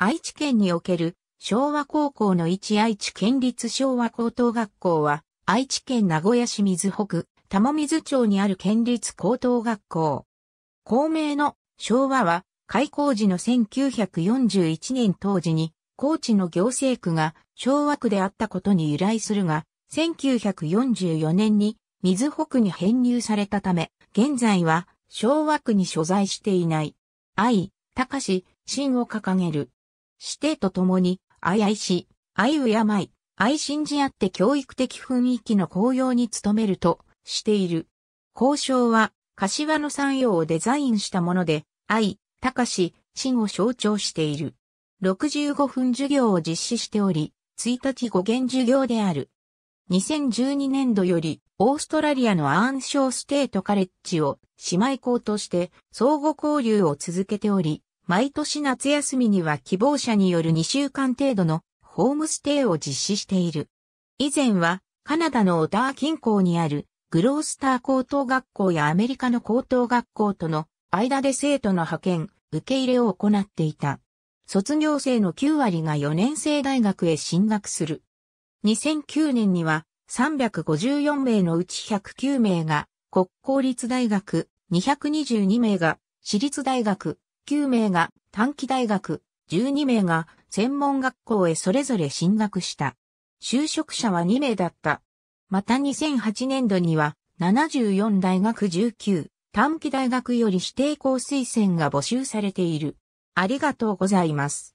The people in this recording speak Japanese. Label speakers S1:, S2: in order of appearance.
S1: 愛知県における昭和高校の一愛知県立昭和高等学校は、愛知県名古屋市水北、玉水町にある県立高等学校。校名の昭和は、開校時の1941年当時に、高知の行政区が昭和区であったことに由来するが、1944年に水北に編入されたため、現在は昭和区に所在していない。愛、高し、新を掲げる。指定とともに、愛愛し、愛敬い、愛信じ合って教育的雰囲気の高揚に努めるとしている。交渉は、柏の産業をデザインしたもので、愛、高し、真を象徴している。65分授業を実施しており、1日5限授業である。2012年度より、オーストラリアのアーンショーステートカレッジを姉妹校として相互交流を続けており、毎年夏休みには希望者による2週間程度のホームステイを実施している。以前はカナダのオター近郊にあるグロースター高等学校やアメリカの高等学校との間で生徒の派遣、受け入れを行っていた。卒業生の9割が4年生大学へ進学する。2009年には354名のうち109名が国公立大学、222名が私立大学、9名が短期大学、12名が専門学校へそれぞれ進学した。就職者は2名だった。また2008年度には74大学19短期大学より指定校推薦が募集されている。ありがとうございます。